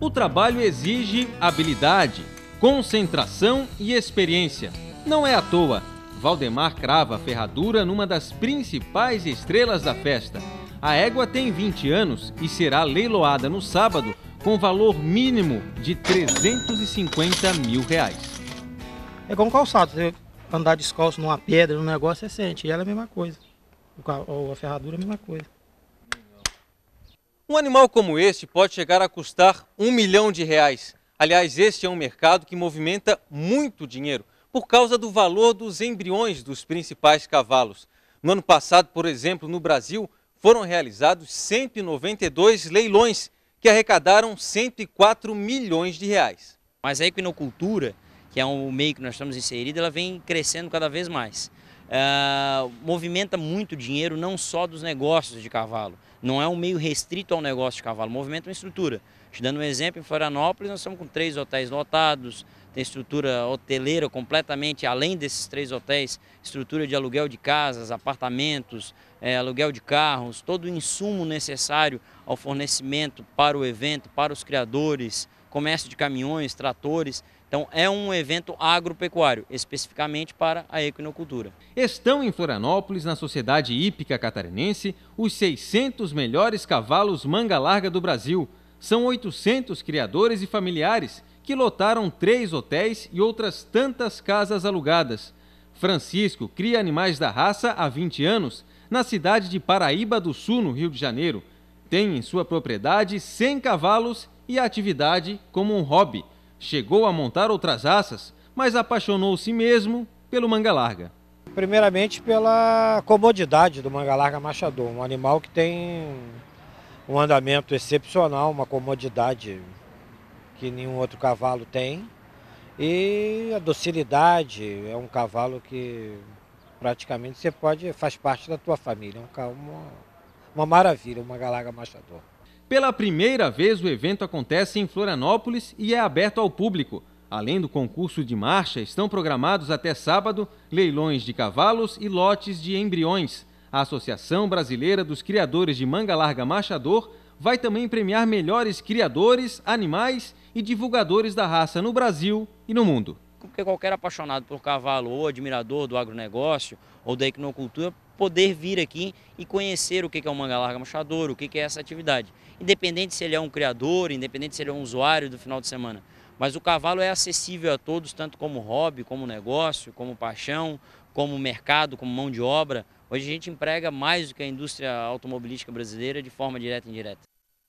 O trabalho exige habilidade, concentração e experiência. Não é à toa. Valdemar crava a ferradura numa das principais estrelas da festa. A égua tem 20 anos e será leiloada no sábado com valor mínimo de 350 mil reais. É como calçado, você andar descalço numa pedra, num negócio, você sente. E ela é a mesma coisa. O, a ferradura é a mesma coisa. Um animal como este pode chegar a custar um milhão de reais. Aliás, este é um mercado que movimenta muito dinheiro por causa do valor dos embriões dos principais cavalos. No ano passado, por exemplo, no Brasil, foram realizados 192 leilões que arrecadaram 104 milhões de reais. Mas a equinocultura, que é um meio que nós estamos inseridos, ela vem crescendo cada vez mais. Ah, movimenta muito dinheiro, não só dos negócios de cavalo. Não é um meio restrito ao negócio de cavalo, movimenta uma estrutura. Te dando um exemplo, em Florianópolis nós estamos com três hotéis lotados, tem estrutura hoteleira completamente além desses três hotéis, estrutura de aluguel de casas, apartamentos, é, aluguel de carros, todo o insumo necessário ao fornecimento para o evento, para os criadores, comércio de caminhões, tratores. Então é um evento agropecuário, especificamente para a equinocultura. Estão em Florianópolis, na Sociedade Hípica Catarinense, os 600 melhores cavalos manga larga do Brasil. São 800 criadores e familiares que lotaram três hotéis e outras tantas casas alugadas. Francisco cria animais da raça há 20 anos, na cidade de Paraíba do Sul, no Rio de Janeiro. Tem em sua propriedade 100 cavalos e a atividade como um hobby. Chegou a montar outras raças, mas apaixonou-se mesmo pelo manga larga. Primeiramente pela comodidade do manga larga machador, um animal que tem um andamento excepcional, uma comodidade que nenhum outro cavalo tem. E a docilidade é um cavalo que praticamente você pode, faz parte da tua família, é um uma, uma maravilha, uma galaga machador. Pela primeira vez, o evento acontece em Florianópolis e é aberto ao público. Além do concurso de marcha, estão programados até sábado leilões de cavalos e lotes de embriões. A Associação Brasileira dos Criadores de Manga Larga Machador vai também premiar melhores criadores, animais e divulgadores da raça no Brasil e no mundo porque qualquer apaixonado por cavalo ou admirador do agronegócio ou da equinocultura poder vir aqui e conhecer o que é o manga larga machador, o que é essa atividade. Independente se ele é um criador, independente se ele é um usuário do final de semana. Mas o cavalo é acessível a todos, tanto como hobby, como negócio, como paixão, como mercado, como mão de obra. Hoje a gente emprega mais do que a indústria automobilística brasileira de forma direta e indireta.